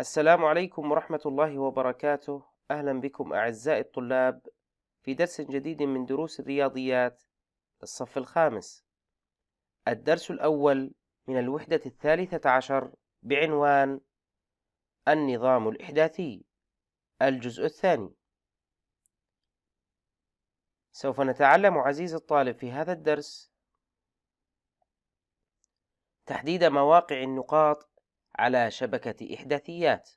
السلام عليكم ورحمة الله وبركاته أهلا بكم أعزائي الطلاب في درس جديد من دروس الرياضيات الصف الخامس الدرس الأول من الوحدة الثالثة عشر بعنوان النظام الإحداثي الجزء الثاني سوف نتعلم عزيز الطالب في هذا الدرس تحديد مواقع النقاط على شبكة إحداثيات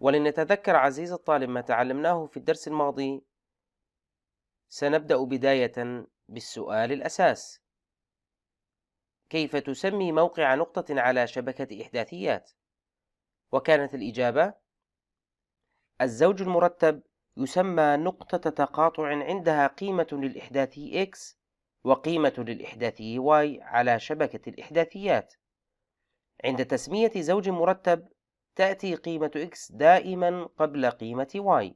ولنتذكر عزيز الطالب ما تعلمناه في الدرس الماضي سنبدأ بداية بالسؤال الأساس كيف تسمي موقع نقطة على شبكة إحداثيات؟ وكانت الإجابة الزوج المرتب يسمى نقطة تقاطع عندها قيمة للإحداثي x وقيمة للإحداثي واي على شبكة الإحداثيات عند تسمية زوج مرتب تأتي قيمة x دائما قبل قيمة y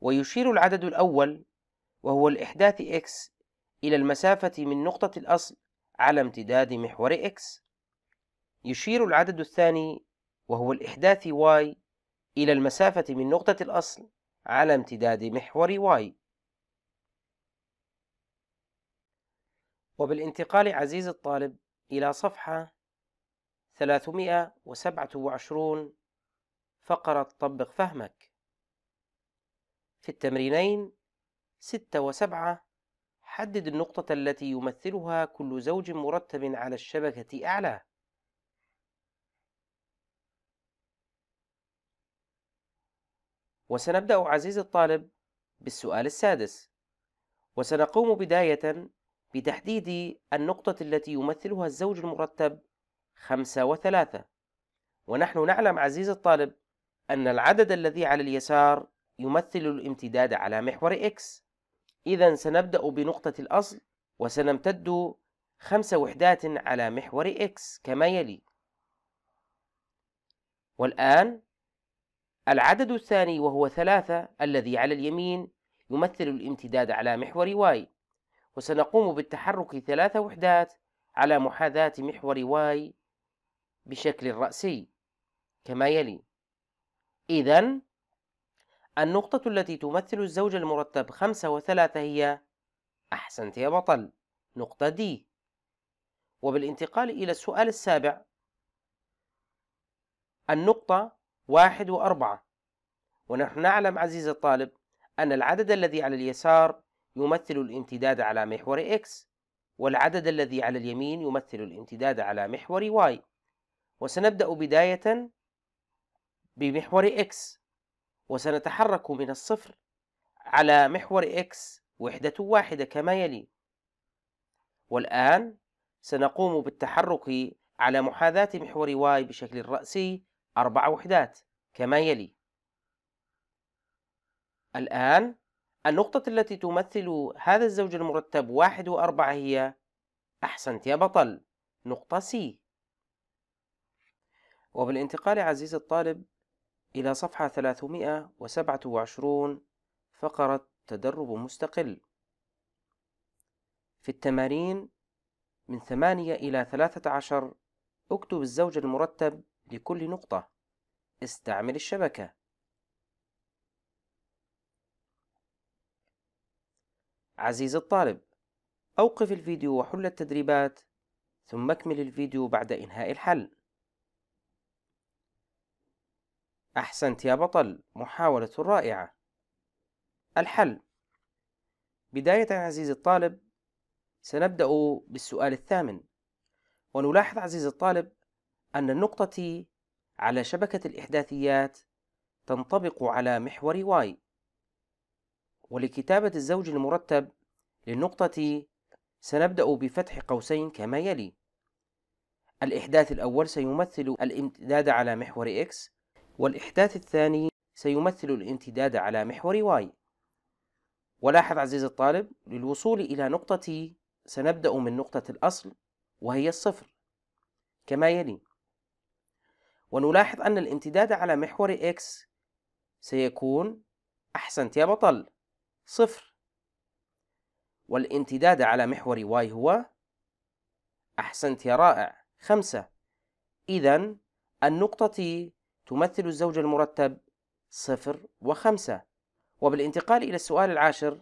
ويشير العدد الأول وهو الإحداث x إلى المسافة من نقطة الأصل على امتداد محور x يشير العدد الثاني وهو الإحداث y إلى المسافة من نقطة الأصل على امتداد محور y وبالانتقال عزيز الطالب إلى صفحة 327 فقرة طبق فهمك في التمرينين 6 و7 حدد النقطة التي يمثلها كل زوج مرتب على الشبكة أعلى وسنبدأ عزيزي الطالب بالسؤال السادس وسنقوم بداية بتحديد النقطة التي يمثلها الزوج المرتب خمسة وثلاثة ونحن نعلم عزيز الطالب أن العدد الذي على اليسار يمثل الامتداد على محور X إذا سنبدأ بنقطة الأصل وسنمتد خمس وحدات على محور X كما يلي والآن العدد الثاني وهو ثلاثة الذي على اليمين يمثل الامتداد على محور Y وسنقوم بالتحرك ثلاث وحدات على محاذاة محور واي بشكل رأسي كما يلي إذا النقطة التي تمثل الزوج المرتب خمسة وثلاثة هي أحسنت يا بطل نقطة دي وبالانتقال إلى السؤال السابع النقطة واحد وأربعة ونحن نعلم عزيزي الطالب أن العدد الذي على اليسار يمثل الامتداد على محور X والعدد الذي على اليمين يمثل الامتداد على محور Y وسنبدأ بداية بمحور X وسنتحرك من الصفر على محور X وحدة واحدة كما يلي والآن سنقوم بالتحرك على محاذاة محور Y بشكل رأسي أربع وحدات كما يلي الآن النقطة التي تمثل هذا الزوج المرتب واحد وأربعة هي أحسنت يا بطل نقطة سي وبالانتقال عزيزي الطالب إلى صفحة 327 فقرة تدرب مستقل في التمارين من 8 إلى 13 اكتب الزوج المرتب لكل نقطة استعمل الشبكة عزيز الطالب أوقف الفيديو وحل التدريبات ثم اكمل الفيديو بعد إنهاء الحل أحسنت يا بطل محاولة رائعة الحل بداية عزيزي الطالب سنبدأ بالسؤال الثامن ونلاحظ عزيزي الطالب أن النقطة T على شبكة الإحداثيات تنطبق على محور Y ولكتابة الزوج المرتب للنقطة سنبدأ بفتح قوسين كما يلي الإحداث الأول سيمثل الامتداد على محور X والإحداث الثاني سيمثل الامتداد على محور Y ولاحظ عزيزي الطالب للوصول إلى نقطة سنبدأ من نقطة الأصل وهي الصفر كما يلي ونلاحظ أن الامتداد على محور X سيكون أحسنت يا بطل صفر والامتداد على محور واي هو أحسنت يا رائع خمسة إذا النقطة T تمثل الزوج المرتب صفر وخمسة وبالانتقال إلى السؤال العاشر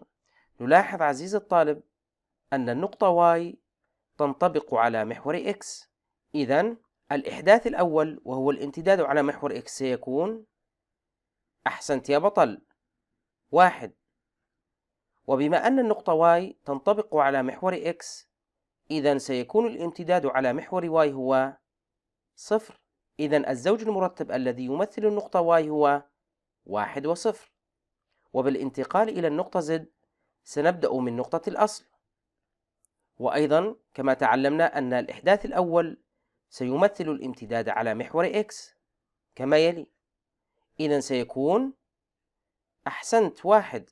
نلاحظ عزيزي الطالب أن النقطة Y تنطبق على محور X إذا الإحداث الأول وهو الامتداد على محور X سيكون أحسنت يا بطل واحد وبما أن النقطة y تنطبق على محور x إذا سيكون الامتداد على محور y هو صفر إذا الزوج المرتب الذي يمثل النقطة y هو واحد وصفر وبالانتقال إلى النقطة z سنبدأ من نقطة الأصل وأيضا كما تعلمنا أن الإحداث الأول سيمثل الامتداد على محور x كما يلي إذا سيكون أحسنت واحد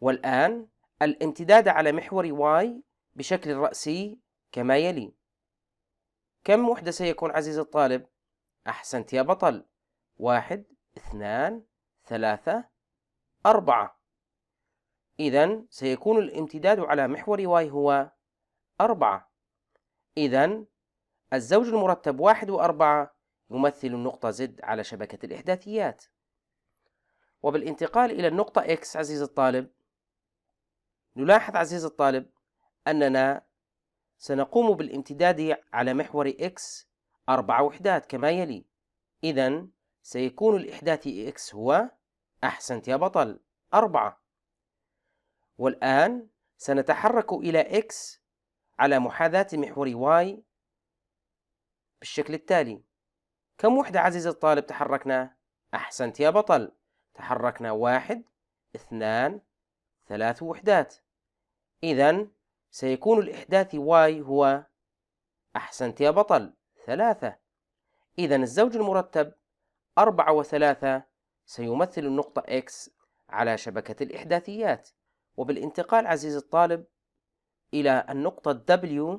والآن الامتداد على محور y بشكل رأسي كما يلي كم وحدة سيكون عزيزي الطالب؟ أحسنت يا بطل واحد اثنان ثلاثة أربعة إذا سيكون الامتداد على محور y هو أربعة إذا الزوج المرتب واحد وأربعة يمثل النقطة Z على شبكة الإحداثيات وبالانتقال إلى النقطة X عزيزي الطالب نلاحظ عزيز الطالب أننا سنقوم بالامتداد على محور x أربع وحدات كما يلي إذا سيكون الإحداث x هو أحسنت يا بطل أربعة والآن سنتحرك إلى x على محاذاة محور y بالشكل التالي كم وحدة عزيز الطالب تحركنا؟ أحسنت يا بطل تحركنا واحد اثنان ثلاث وحدات إذا سيكون الإحداث واي هو أحسنت يا بطل ثلاثة إذا الزوج المرتب أربعة وثلاثة سيمثل النقطة X على شبكة الإحداثيات وبالانتقال عزيزي الطالب إلى النقطة W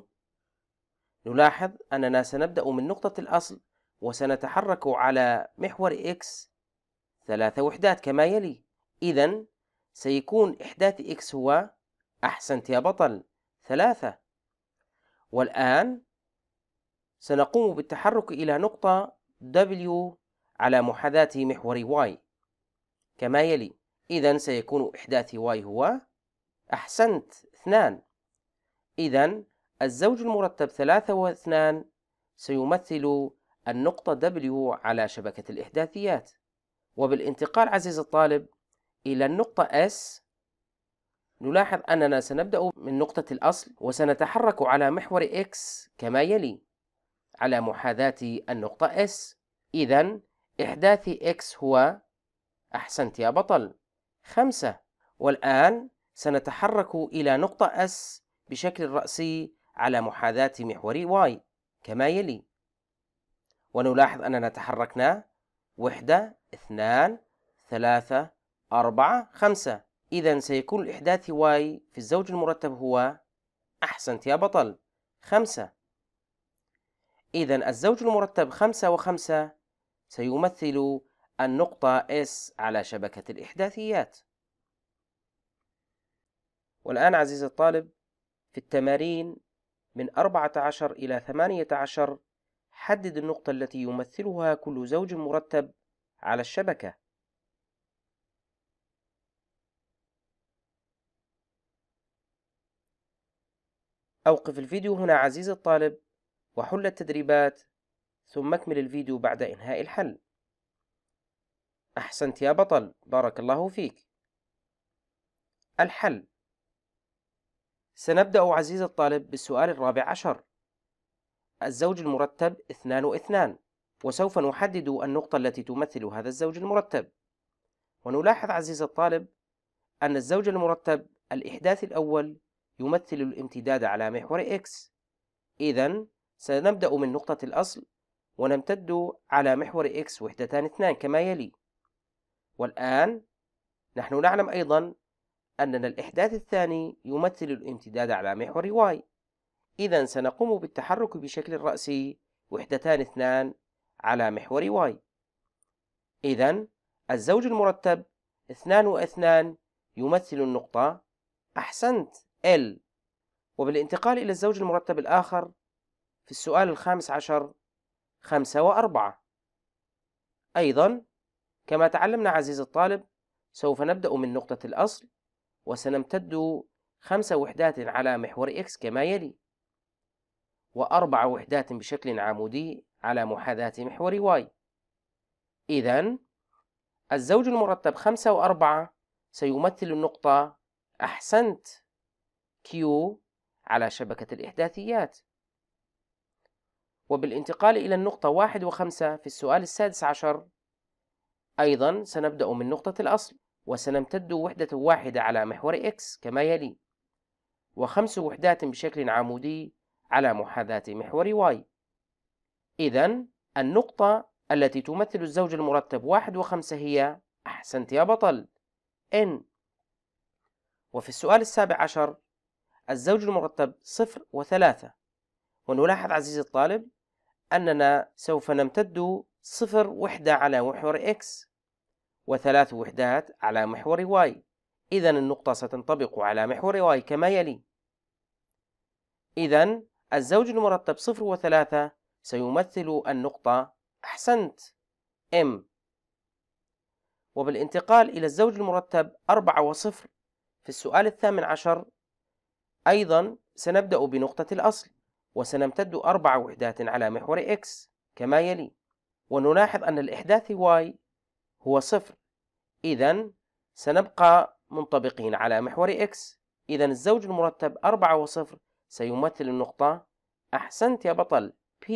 نلاحظ أننا سنبدأ من نقطة الأصل وسنتحرك على محور X ثلاث وحدات كما يلي إذا سيكون إحداث X هو أحسنت يا بطل ثلاثة والآن سنقوم بالتحرك إلى نقطة W على محاذاة محور Y كما يلي إذا سيكون إحداث Y هو أحسنت اثنان إذا الزوج المرتب ثلاثة واثنان سيمثل النقطة W على شبكة الإحداثيات وبالانتقال عزيز الطالب إلى النقطة S نلاحظ أننا سنبدأ من نقطة الأصل وسنتحرك على محور X كما يلي على محاذاة النقطة S إذا إحداث X هو أحسنت يا بطل خمسة والآن سنتحرك إلى نقطة S بشكل رأسي على محاذاة محور Y كما يلي ونلاحظ أننا تحركنا وحدة اثنان ثلاثة أربعة خمسة إذا سيكون الإحداث واي في الزوج المرتب هو أحسنت يا بطل خمسة إذا الزوج المرتب خمسة وخمسة سيمثل النقطة S على شبكة الإحداثيات والآن عزيزي الطالب في التمارين من 14 إلى 18 حدد النقطة التي يمثلها كل زوج مرتب على الشبكة أوقف الفيديو هنا عزيزي الطالب وحل التدريبات ثم اكمل الفيديو بعد إنهاء الحل أحسنت يا بطل بارك الله فيك الحل سنبدأ عزيزي الطالب بالسؤال الرابع عشر الزوج المرتب اثنان واثنان وسوف نحدد النقطة التي تمثل هذا الزوج المرتب ونلاحظ عزيزي الطالب أن الزوج المرتب الإحداث الأول يمثل الامتداد على محور X إذا سنبدأ من نقطة الأصل ونمتد على محور X وحدتان اثنان كما يلي والآن نحن نعلم أيضا أننا الإحداث الثاني يمثل الامتداد على محور Y إذا سنقوم بالتحرك بشكل رأسي وحدتان اثنان على محور Y إذا الزوج المرتب اثنان واثنان يمثل النقطة أحسنت L وبالانتقال إلى الزوج المرتب الآخر في السؤال الخامس عشر خمسة وأربعة أيضا كما تعلمنا عزيزي الطالب سوف نبدأ من نقطة الأصل وسنمتد خمس وحدات على محور X كما يلي وأربع وحدات بشكل عمودي على محاذاة محور Y إذا الزوج المرتب خمسة وأربعة سيمثل النقطة أحسنت كيو على شبكة الإحداثيات وبالانتقال إلى النقطة واحد وخمسة في السؤال السادس عشر أيضا سنبدأ من نقطة الأصل وسنمتد وحدة واحدة على محور X كما يلي وخمس وحدات بشكل عمودي على محاذاة محور Y إذا النقطة التي تمثل الزوج المرتب واحد وخمسة هي أحسنت يا بطل N وفي السؤال السابع عشر الزوج المرتب صفر وثلاثة ونلاحظ عزيزي الطالب أننا سوف نمتد صفر وحدة على محور X وثلاث وحدات على محور Y إذا النقطة ستنطبق على محور Y كما يلي إذا الزوج المرتب صفر وثلاثة سيمثل النقطة أحسنت M وبالانتقال إلى الزوج المرتب أربعة وصفر في السؤال الثامن عشر أيضا سنبدأ بنقطة الأصل وسنمتد أربع وحدات على محور X كما يلي ونلاحظ أن الإحداث Y هو صفر إذا سنبقى منطبقين على محور X إذا الزوج المرتب 4 وصفر سيمثل النقطة أحسنت يا بطل P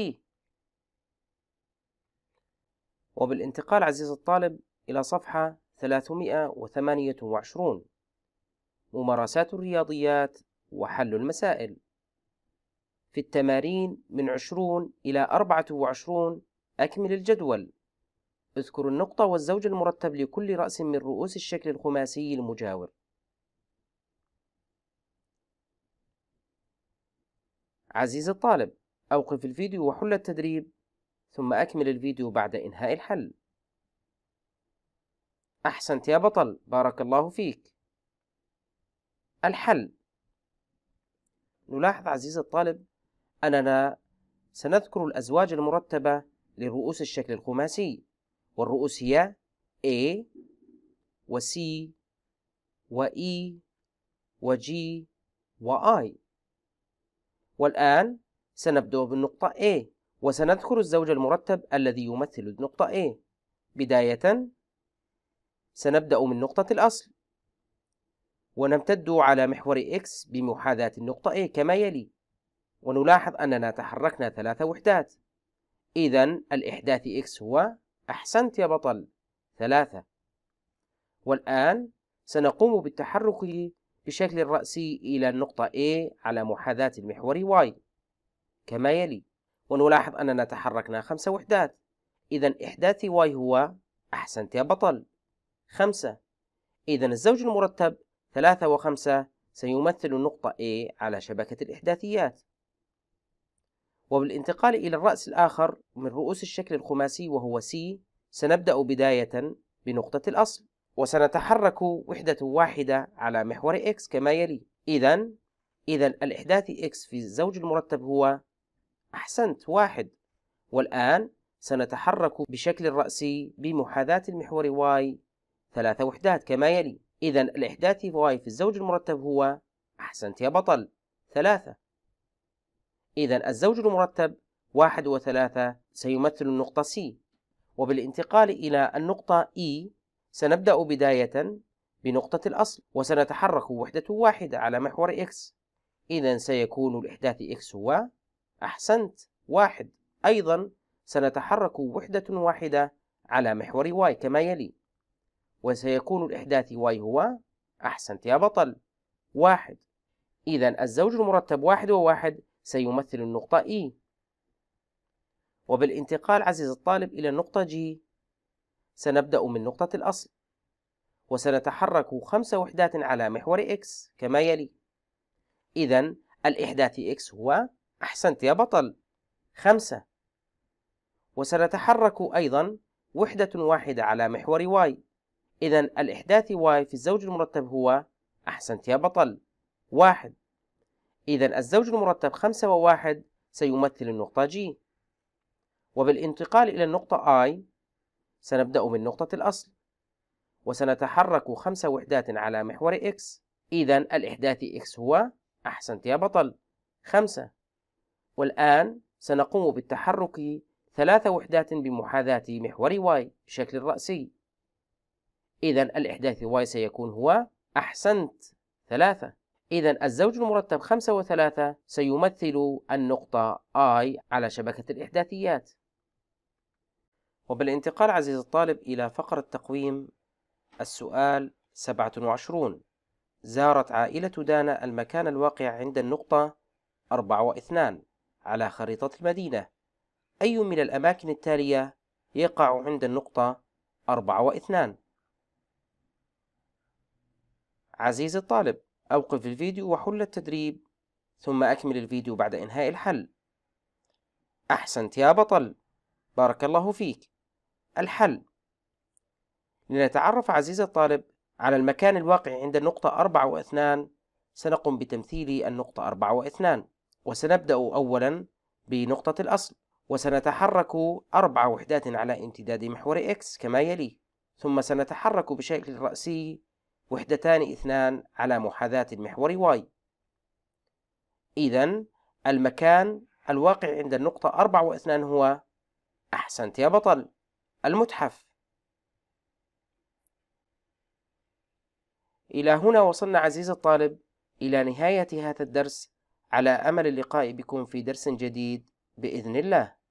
وبالانتقال عزيز الطالب إلى صفحة 328 ممارسات الرياضيات وحل المسائل في التمارين من 20 إلى 24 أكمل الجدول اذكر النقطة والزوج المرتب لكل رأس من رؤوس الشكل الخماسي المجاور عزيزي الطالب أوقف الفيديو وحل التدريب ثم أكمل الفيديو بعد إنهاء الحل أحسنت يا بطل بارك الله فيك الحل نلاحظ عزيزي الطالب أننا سنذكر الأزواج المرتبة لرؤوس الشكل الخماسي والرؤوس هي A و C و E و G و I والآن سنبدأ بالنقطة A وسنذكر الزوج المرتب الذي يمثل النقطة A بداية سنبدأ من نقطة الأصل ونمتد على محور X بمحاذاة النقطة A كما يلي ونلاحظ أننا تحركنا ثلاث وحدات إذا الإحداث X هو أحسنت يا بطل ثلاثة والآن سنقوم بالتحرك بشكل رأسي إلى النقطة A على محاذاة المحور Y كما يلي ونلاحظ أننا تحركنا خمس وحدات إذا إحداث Y هو أحسنت يا بطل خمسة إذا الزوج المرتب ثلاثة وخمسة سيمثل النقطة A على شبكة الإحداثيات وبالانتقال إلى الرأس الآخر من رؤوس الشكل الخماسي وهو C سنبدأ بداية بنقطة الأصل وسنتحرك وحدة واحدة على محور X كما يلي إذا إذا الإحداثي X في الزوج المرتب هو أحسنت واحد والآن سنتحرك بشكل رأسي بمحاذاة المحور Y ثلاث وحدات كما يلي إذا الإحداثي واي في الزوج المرتب هو أحسنت يا بطل ثلاثة إذا الزوج المرتب واحد وثلاثة سيمثل النقطة C وبالانتقال إلى النقطة E سنبدأ بداية بنقطة الأصل وسنتحرك وحدة واحدة على محور X إذا سيكون الإحداث X هو أحسنت واحد أيضا سنتحرك وحدة واحدة على محور Y كما يلي وسيكون الإحداث واي هو أحسنت يا بطل واحد إذا الزوج المرتب واحد وواحد سيمثل النقطة E وبالانتقال عزيز الطالب إلى النقطة G سنبدأ من نقطة الأصل وسنتحرك خمس وحدات على محور X كما يلي إذا الإحداث X هو أحسنت يا بطل خمسة وسنتحرك أيضا وحدة واحدة على محور Y إذا الإحداث واي في الزوج المرتب هو أحسنت يا بطل واحد إذا الزوج المرتب خمسة وواحد سيمثل النقطة G وبالانتقال إلى النقطة I سنبدأ من نقطة الأصل وسنتحرك خمس وحدات على محور X إذا الإحداث X هو أحسنت يا بطل خمسة والآن سنقوم بالتحرك ثلاث وحدات بمحاذاة محور Y بشكل رأسي إذا الإحداث واي سيكون هو أحسنت ثلاثة إذا الزوج المرتب خمسة وثلاثة سيمثل النقطة I على شبكة الإحداثيات وبالانتقال عزيزي الطالب إلى فقرة تقويم السؤال 27 زارت عائلة دانا المكان الواقع عند النقطة أربعة واثنان على خريطة المدينة أي من الأماكن التالية يقع عند النقطة أربعة واثنان؟ عزيزي الطالب أوقف الفيديو وحل التدريب ثم أكمل الفيديو بعد إنهاء الحل أحسنت يا بطل بارك الله فيك الحل لنتعرف عزيز الطالب على المكان الواقع عند النقطة أربعة واثنان سنقوم بتمثيل النقطة أربعة واثنان وسنبدأ أولا بنقطة الأصل وسنتحرك أربع وحدات على امتداد محور X كما يلي ثم سنتحرك بشكل رأسي وحدتان اثنان على محاذاة المحور واي إذا المكان الواقع عند النقطة أربعة واثنان هو أحسنت يا بطل المتحف إلى هنا وصلنا عزيزي الطالب إلى نهاية هذا الدرس على أمل اللقاء بكم في درس جديد بإذن الله